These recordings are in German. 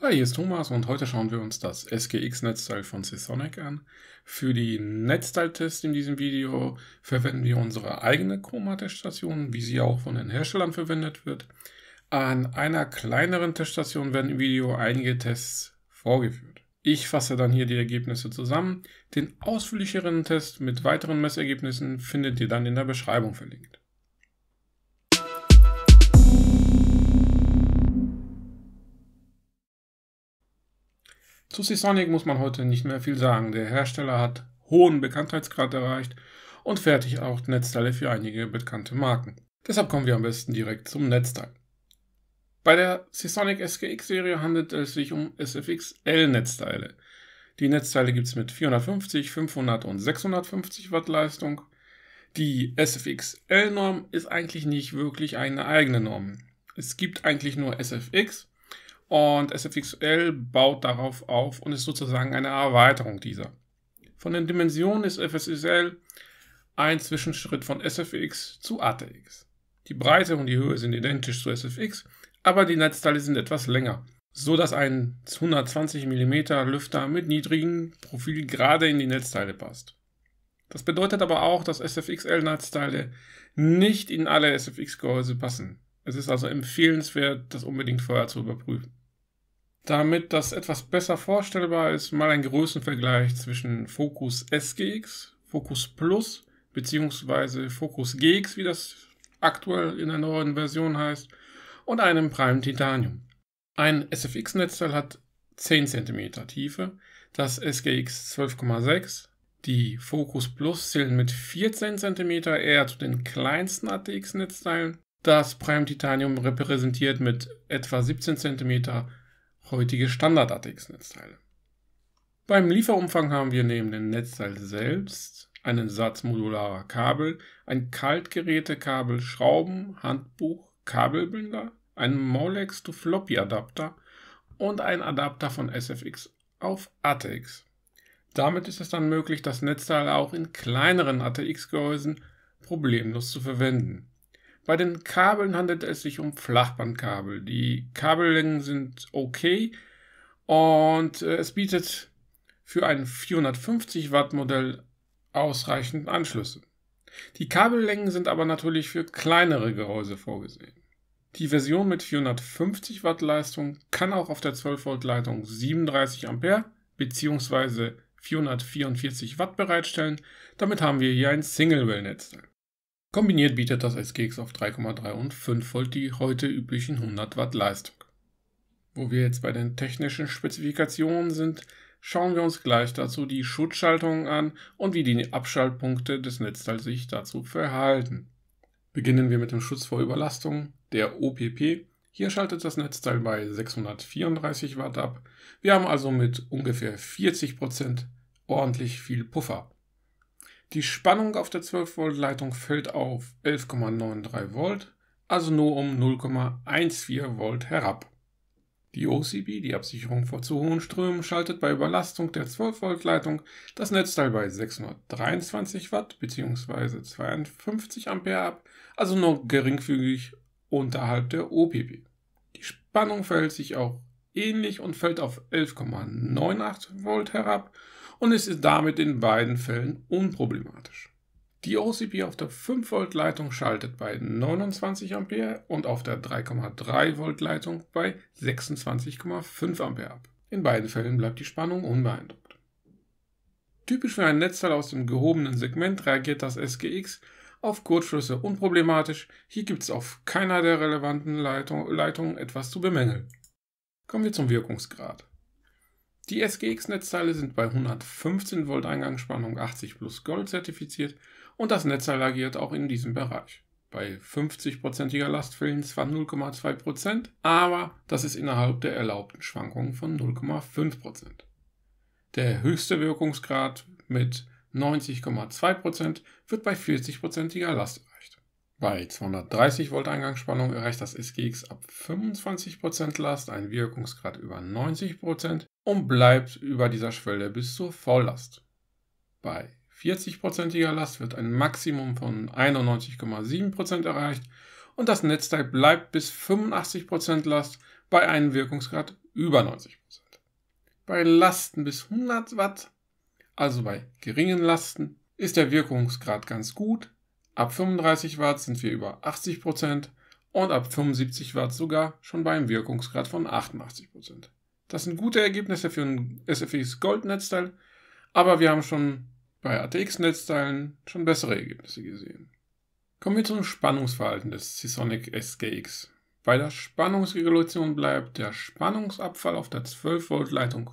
Hi, hier ist Thomas und heute schauen wir uns das SGX-Netzteil von Seasonic an. Für die Netzteiltests in diesem Video verwenden wir unsere eigene Chroma-Teststation, wie sie auch von den Herstellern verwendet wird. An einer kleineren Teststation werden im Video einige Tests vorgeführt. Ich fasse dann hier die Ergebnisse zusammen. Den ausführlicheren Test mit weiteren Messergebnissen findet ihr dann in der Beschreibung verlinkt. Zu Seasonic muss man heute nicht mehr viel sagen. Der Hersteller hat hohen Bekanntheitsgrad erreicht und fertigt auch Netzteile für einige bekannte Marken. Deshalb kommen wir am besten direkt zum Netzteil. Bei der Seasonic skx serie handelt es sich um SFX-L-Netzteile. Die Netzteile gibt es mit 450, 500 und 650 Watt Leistung. Die SFX-L-Norm ist eigentlich nicht wirklich eine eigene Norm. Es gibt eigentlich nur SFX und SFXL baut darauf auf und ist sozusagen eine Erweiterung dieser. Von den Dimensionen ist FSSL ein Zwischenschritt von SFX zu ATX. Die Breite und die Höhe sind identisch zu SFX, aber die Netzteile sind etwas länger, so dass ein 120 mm Lüfter mit niedrigem Profil gerade in die Netzteile passt. Das bedeutet aber auch, dass SFXL-Netzteile nicht in alle SFX-Gehäuse passen. Es ist also empfehlenswert, das unbedingt vorher zu überprüfen. Damit das etwas besser vorstellbar ist, mal ein Größenvergleich zwischen Focus SGX, Focus Plus bzw. Focus GX, wie das aktuell in der neuen Version heißt, und einem Prime Titanium. Ein SFX-Netzteil hat 10 cm Tiefe, das SGX 12,6, die Focus Plus zählen mit 14 cm eher zu den kleinsten ATX-Netzteilen. Das Prime Titanium repräsentiert mit etwa 17 cm heutige Standard-ATX-Netzteile. Beim Lieferumfang haben wir neben dem Netzteil selbst einen Satz modularer Kabel, ein Kaltgerätekabel, Schrauben, Handbuch, Kabelbinder, einen Molex to Floppy Adapter und einen Adapter von SFX auf ATX. Damit ist es dann möglich, das Netzteil auch in kleineren ATX-Gehäusen problemlos zu verwenden. Bei den Kabeln handelt es sich um Flachbandkabel. Die Kabellängen sind okay und äh, es bietet für ein 450 Watt Modell ausreichend Anschlüsse. Die Kabellängen sind aber natürlich für kleinere Gehäuse vorgesehen. Die Version mit 450 Watt Leistung kann auch auf der 12 Volt Leitung 37 Ampere bzw. 444 Watt bereitstellen. Damit haben wir hier ein Single-Well-Netzteil. Kombiniert bietet das SGX auf 3,3 und 5 Volt die heute üblichen 100 Watt Leistung. Wo wir jetzt bei den technischen Spezifikationen sind, schauen wir uns gleich dazu die Schutzschaltungen an und wie die Abschaltpunkte des Netzteils sich dazu verhalten. Beginnen wir mit dem Schutz vor Überlastung, der OPP. Hier schaltet das Netzteil bei 634 Watt ab. Wir haben also mit ungefähr 40 ordentlich viel Puffer. Die Spannung auf der 12-Volt-Leitung fällt auf 11,93 Volt, also nur um 0,14 Volt herab. Die OCB, die Absicherung vor zu hohen Strömen, schaltet bei Überlastung der 12-Volt-Leitung das Netzteil bei 623 Watt bzw. 52 Ampere ab, also nur geringfügig unterhalb der OPP. Die Spannung verhält sich auch ähnlich und fällt auf 11,98 Volt herab und es ist damit in beiden Fällen unproblematisch. Die OCP auf der 5 Volt Leitung schaltet bei 29 Ampere und auf der 3,3 Volt Leitung bei 26,5 Ampere ab. In beiden Fällen bleibt die Spannung unbeeindruckt. Typisch für ein Netzteil aus dem gehobenen Segment reagiert das SGX auf Kurzschlüsse unproblematisch. Hier gibt es auf keiner der relevanten Leitung, Leitungen etwas zu bemängeln. Kommen wir zum Wirkungsgrad. Die SGX-Netzteile sind bei 115 Volt Eingangsspannung 80 plus Gold zertifiziert und das Netzteil agiert auch in diesem Bereich. Bei 50%iger Last fehlen zwar 0,2%, aber das ist innerhalb der erlaubten Schwankungen von 0,5%. Der höchste Wirkungsgrad mit 90,2% wird bei 40%iger Last erreicht. Bei 230 Volt Eingangsspannung erreicht das SGX ab 25% Last einen Wirkungsgrad über 90% und bleibt über dieser Schwelle bis zur Volllast. last Bei 40%iger Last wird ein Maximum von 91,7% erreicht und das Netzteil bleibt bis 85% Last bei einem Wirkungsgrad über 90%. Bei Lasten bis 100 Watt, also bei geringen Lasten, ist der Wirkungsgrad ganz gut. Ab 35 Watt sind wir über 80% und ab 75 Watt sogar schon bei einem Wirkungsgrad von 88%. Das sind gute Ergebnisse für ein SFX Gold-Netzteil, aber wir haben schon bei ATX-Netzteilen schon bessere Ergebnisse gesehen. Kommen wir zum Spannungsverhalten des Seasonic SGX. Bei der Spannungsregulation bleibt der Spannungsabfall auf der 12-Volt-Leitung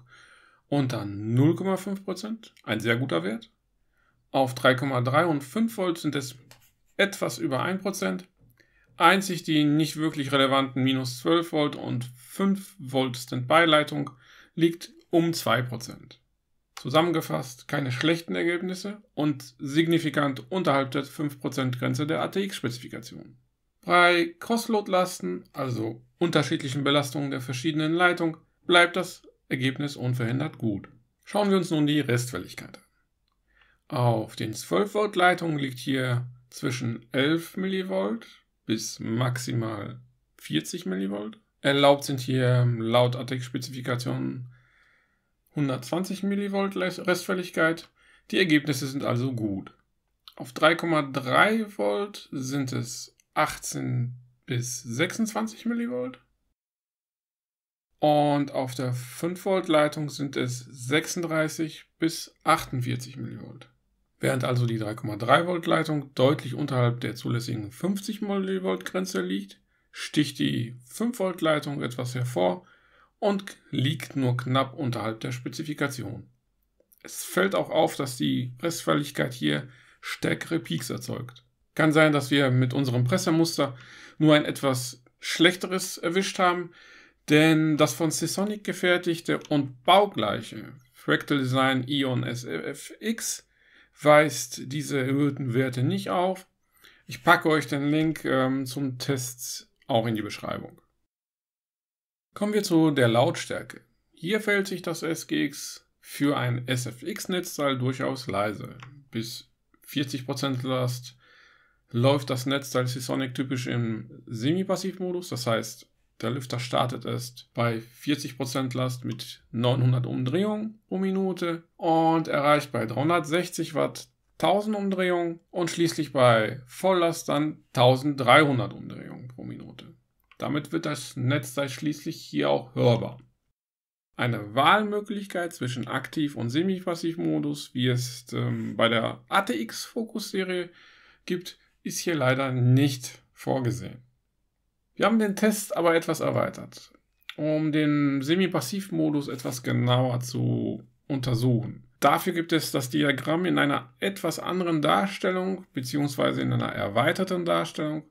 unter 0,5%, ein sehr guter Wert. Auf 3,3 und 5 Volt sind es etwas über 1% Einzig die nicht wirklich relevanten minus 12 Volt und 5 Volt Standby-Leitung liegt um 2%. Zusammengefasst keine schlechten Ergebnisse und signifikant unterhalb der 5% Grenze der ATX-Spezifikation. Bei Crossload-Lasten, also unterschiedlichen Belastungen der verschiedenen Leitung, bleibt das Ergebnis unverändert gut. Schauen wir uns nun die Restfälligkeit an. Auf den 12 Volt Leitungen liegt hier zwischen 11 mV bis maximal 40 mV. Erlaubt sind hier ähm, laut ATEC-Spezifikationen 120 mV Restfälligkeit. Die Ergebnisse sind also gut. Auf 3,3 Volt sind es 18 bis 26 mV. Und auf der 5 Volt Leitung sind es 36 bis 48 mV. Während also die 3,3 Volt Leitung deutlich unterhalb der zulässigen 50 mV Grenze liegt, sticht die 5 Volt Leitung etwas hervor und liegt nur knapp unterhalb der Spezifikation. Es fällt auch auf, dass die Pressfälligkeit hier stärkere Peaks erzeugt. Kann sein, dass wir mit unserem Pressemuster nur ein etwas schlechteres erwischt haben, denn das von Sisonic gefertigte und baugleiche Fractal Design Ion SFX weist diese erhöhten Werte nicht auf. Ich packe euch den Link ähm, zum Test auch in die Beschreibung. Kommen wir zu der Lautstärke. Hier fällt sich das SGX für ein SFX-Netzteil durchaus leise. Bis 40% Last läuft das Netzteil Seasonic typisch im Semi-Passiv-Modus, das heißt der Lüfter startet erst bei 40% Last mit 900 Umdrehungen pro Minute und erreicht bei 360 Watt 1000 Umdrehungen und schließlich bei Volllast dann 1300 Umdrehungen pro Minute. Damit wird das Netzteil schließlich hier auch hörbar. Eine Wahlmöglichkeit zwischen Aktiv- und Semi-Passiv-Modus, wie es ähm, bei der ATX-Fokus-Serie gibt, ist hier leider nicht vorgesehen. Wir haben den Test aber etwas erweitert, um den Semi-Passiv-Modus etwas genauer zu untersuchen. Dafür gibt es das Diagramm in einer etwas anderen Darstellung bzw. in einer erweiterten Darstellung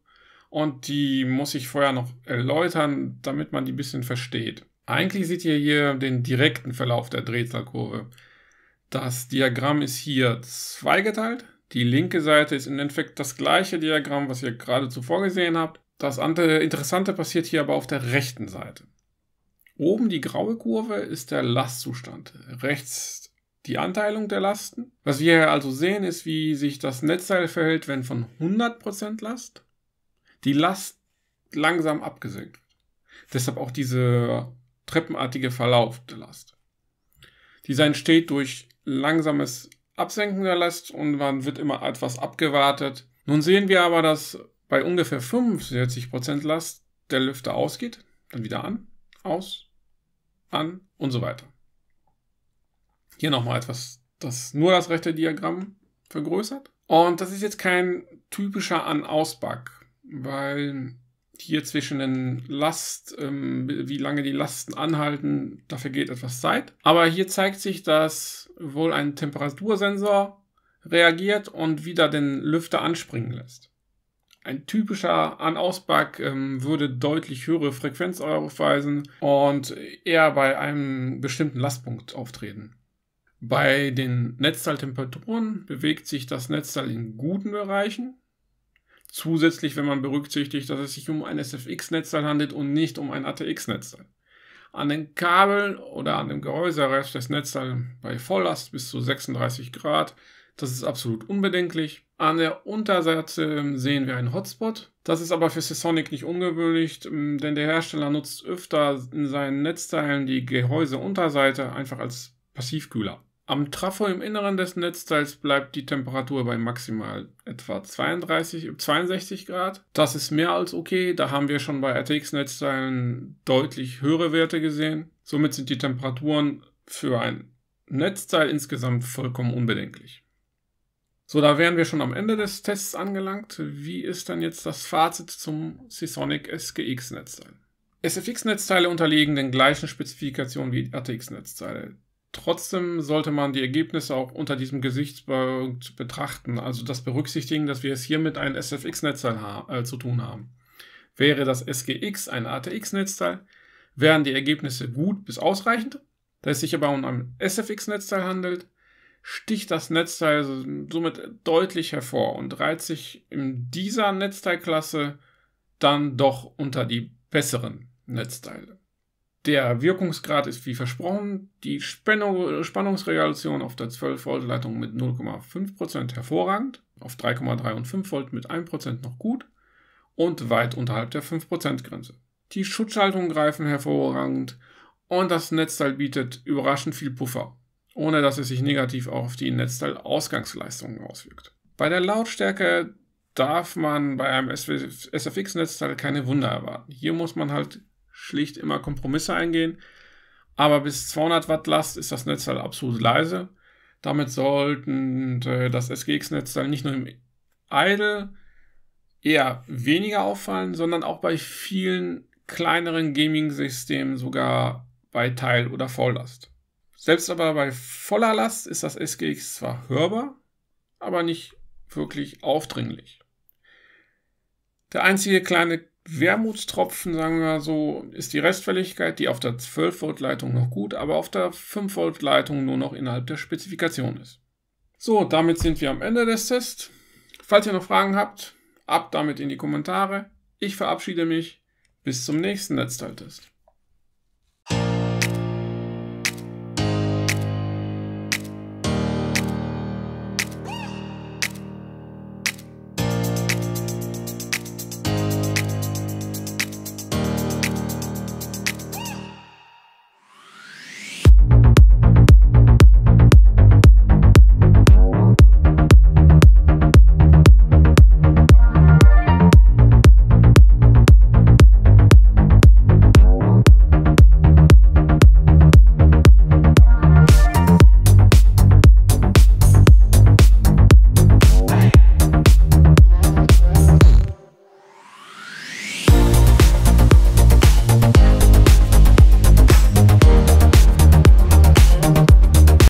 und die muss ich vorher noch erläutern, damit man die ein bisschen versteht. Eigentlich seht ihr hier den direkten Verlauf der Drehzahlkurve. Das Diagramm ist hier zweigeteilt. Die linke Seite ist im Endeffekt das gleiche Diagramm, was ihr gerade zuvor gesehen habt. Das andere Interessante passiert hier aber auf der rechten Seite. Oben die graue Kurve ist der Lastzustand. Rechts die Anteilung der Lasten. Was wir hier also sehen, ist, wie sich das Netzteil verhält, wenn von 100% Last die Last langsam abgesenkt wird. Deshalb auch diese treppenartige Verlauf der Last. Dieser entsteht durch langsames Absenken der Last und man wird immer etwas abgewartet. Nun sehen wir aber, dass bei ungefähr 45% Last der Lüfter ausgeht, dann wieder an, aus, an und so weiter. Hier nochmal etwas, das nur das rechte Diagramm vergrößert. Und das ist jetzt kein typischer An-Aus-Bug, weil hier zwischen den Last, ähm, wie lange die Lasten anhalten, dafür geht etwas Zeit. Aber hier zeigt sich, dass wohl ein Temperatursensor reagiert und wieder den Lüfter anspringen lässt. Ein typischer An-Aus-Bug ähm, würde deutlich höhere Frequenz aufweisen und eher bei einem bestimmten Lastpunkt auftreten. Bei den Netzteiltemperaturen bewegt sich das Netzteil in guten Bereichen. Zusätzlich, wenn man berücksichtigt, dass es sich um ein SFX-Netzteil handelt und nicht um ein ATX-Netzteil. An den Kabeln oder an dem Gehäuse Gehäuserest das Netzteil bei Volllast bis zu 36 Grad das ist absolut unbedenklich. An der Unterseite ähm, sehen wir einen Hotspot. Das ist aber für Seasonic nicht ungewöhnlich, ähm, denn der Hersteller nutzt öfter in seinen Netzteilen die Gehäuseunterseite einfach als Passivkühler. Am Trafo im Inneren des Netzteils bleibt die Temperatur bei maximal etwa 32, 62 äh, Grad. Das ist mehr als okay. Da haben wir schon bei RTX-Netzteilen deutlich höhere Werte gesehen. Somit sind die Temperaturen für ein Netzteil insgesamt vollkommen unbedenklich. So, da wären wir schon am Ende des Tests angelangt. Wie ist dann jetzt das Fazit zum Seasonic SGX-Netzteil? SFX-Netzteile unterliegen den gleichen Spezifikationen wie rtx netzteile Trotzdem sollte man die Ergebnisse auch unter diesem Gesichtspunkt betrachten, also das berücksichtigen, dass wir es hier mit einem SFX-Netzteil äh, zu tun haben. Wäre das SGX ein ATX-Netzteil, wären die Ergebnisse gut bis ausreichend. Da es sich aber um ein SFX-Netzteil handelt, sticht das Netzteil somit deutlich hervor und reiht sich in dieser Netzteilklasse dann doch unter die besseren Netzteile. Der Wirkungsgrad ist wie versprochen, die Spannung, Spannungsregulation auf der 12-Volt-Leitung mit 0,5% hervorragend, auf 3,3 und 5 Volt mit 1% noch gut und weit unterhalb der 5%-Grenze. Die Schutzschaltungen greifen hervorragend und das Netzteil bietet überraschend viel Puffer ohne dass es sich negativ auch auf die Netzteil-Ausgangsleistungen auswirkt. Bei der Lautstärke darf man bei einem SFX-Netzteil keine Wunder erwarten. Hier muss man halt schlicht immer Kompromisse eingehen. Aber bis 200 Watt Last ist das Netzteil absolut leise. Damit sollten äh, das SGX-Netzteil nicht nur im Idle eher weniger auffallen, sondern auch bei vielen kleineren Gaming-Systemen sogar bei Teil- oder Volllast. Selbst aber bei voller Last ist das SGX zwar hörbar, aber nicht wirklich aufdringlich. Der einzige kleine Wermutstropfen, sagen wir mal so, ist die Restfälligkeit, die auf der 12-Volt-Leitung noch gut, aber auf der 5-Volt-Leitung nur noch innerhalb der Spezifikation ist. So, damit sind wir am Ende des Tests. Falls ihr noch Fragen habt, ab damit in die Kommentare. Ich verabschiede mich. Bis zum nächsten Netzteiltest.